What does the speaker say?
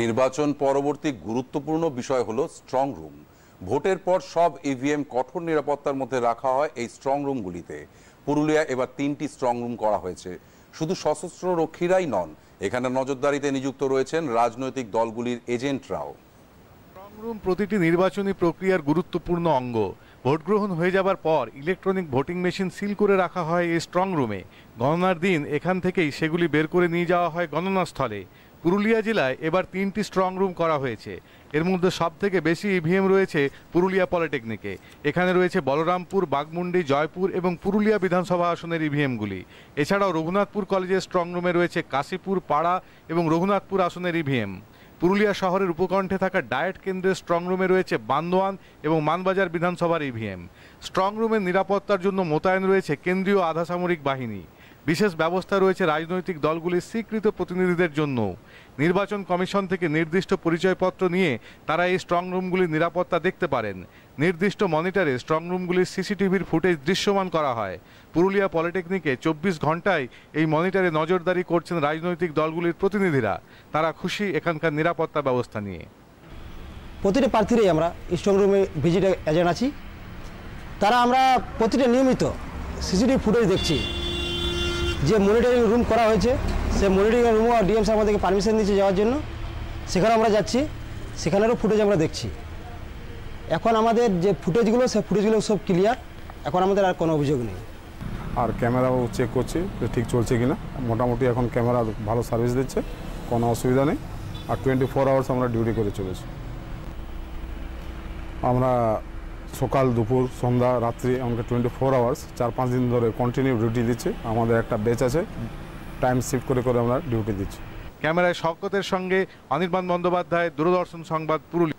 নির্বাচন পরবর্তী গুরুত্বপূর্ণ বিষয় হলো স্ট্রং রুম ভোটের পর সব ইভিএম e কঠোর নিরাপত্তার মধ্যে রাখা হয় এই স্ট্রং রুমগুলিতে পুরুলিয়া এবার তিনটি স্ট্রং রুম করা হয়েছে শুধু সশস্ত্র রক্ষীরাই নন এখানে নজরদারিতে নিযুক্ত রয়েছেন রাজনৈতিক দলগুলির এজেন্টরাও প্রতিটি নির্বাচনী প্রক্রিয়ার গুরুত্বপূর্ণ অঙ্গ ভোট গ্রহণ হয়ে যাবার পর ইলেকট্রনিক ভোটিং মেশিন সিল করে রাখা হয় এই স্ট্রং রুমে গণনার দিন এখান থেকেই সেগুলি বের করে নিয়ে যাওয়া হয় গণনাস্থলে পুরুলিয়া জেলায় এবার তিনটি স্ট্রং রুম করা হয়েছে এর মধ্যে সবথেকে বেশি ইভিএম e রয়েছে পুরুলিয়া পলিটেকনিকে এখানে রয়েছে বলরামপুর বাগমুন্ডি জয়পুর এবং পুরুলিয়া বিধানসভা আসনের ইভিএমগুলি e এছাড়াও রঘুনাথপুর কলেজের স্ট্রং রুমে রয়েছে কাশীপুর পাড়া এবং রঘুনাথপুর আসনের ইভিএম e পুরুলিয়া শহরের উপকণ্ঠে থাকা ডায়েট কেন্দ্রের স্ট্রংরুমে রয়েছে বান্দোয়ান এবং মানবাজার বিধানসভার ইভিএম e স্ট্রংরুমের নিরাপত্তার জন্য মোতায়েন রয়েছে কেন্দ্রীয় আধাসামরিক বাহিনী বিশেষ ব্যবস্থা রয়েছে রাজনৈতিক দলগুলির স্বীকৃত প্রতিনিধিদের জন্য নির্বাচন কমিশন থেকে নির্দিষ্ট পরিচয়পত্র নিয়ে তারা এই স্ট্রংরুমগুলির নিরাপত্তা দেখতে পারেন নির্দিষ্ট মনিটরে স্ট্রংরুমগুলির সিসিটিভির ফুটেজ দৃশ্যমান করা হয় পুরুলিয়া পলিটেকনিকে চব্বিশ ঘন্টায় এই মনিটরে নজরদারি করছেন রাজনৈতিক দলগুলির প্রতিনিধিরা তারা খুশি এখানকার নিরাপত্তা ব্যবস্থা নিয়ে প্রতিটি প্রার্থীরাই আমরা স্ট্রংরুমে ভিজিট এজেন্ট আছি তারা আমরা প্রতিটা নিয়মিত সিসিটিভি ফুটেজ দেখছি যে মনিটরিং রুম করা হয়েছে সে মনিটরিং রুমও ডিএম স্যার আমাদেরকে পারমিশন দিয়েছে যাওয়ার জন্য সেখানে আমরা যাচ্ছি সেখানেরও ফুটেজ আমরা দেখছি এখন আমাদের যে ফুটেজগুলো সে ফুটেজগুলো সব ক্লিয়ার এখন আমাদের আর কোনো অভিযোগ নেই আর ক্যামেরাও চেক করছি যে ঠিক চলছে কিনা মোটামুটি এখন ক্যামেরা ভালো সার্ভিস দিচ্ছে কোনো অসুবিধা নেই আর টোয়েন্টি ফোর আওয়ার্স আমরা ডিউটি করে চলেছি আমরা সকাল দুপুর সন্ধ্যা রাত্রি আমাকে টোয়েন্টি ফোর আওয়ার্স চার পাঁচ দিন ধরে কন্টিনিউ ডিউটি দিচ্ছে আমাদের একটা ব্যাচ আছে টাইম শিফট করে করে আমরা ডিউটি দিচ্ছি ক্যামেরায় শওকতের সঙ্গে অনির্বাণ বন্দ্যোপাধ্যায় দূরদর্শন সংবাদ পুরুলিয়া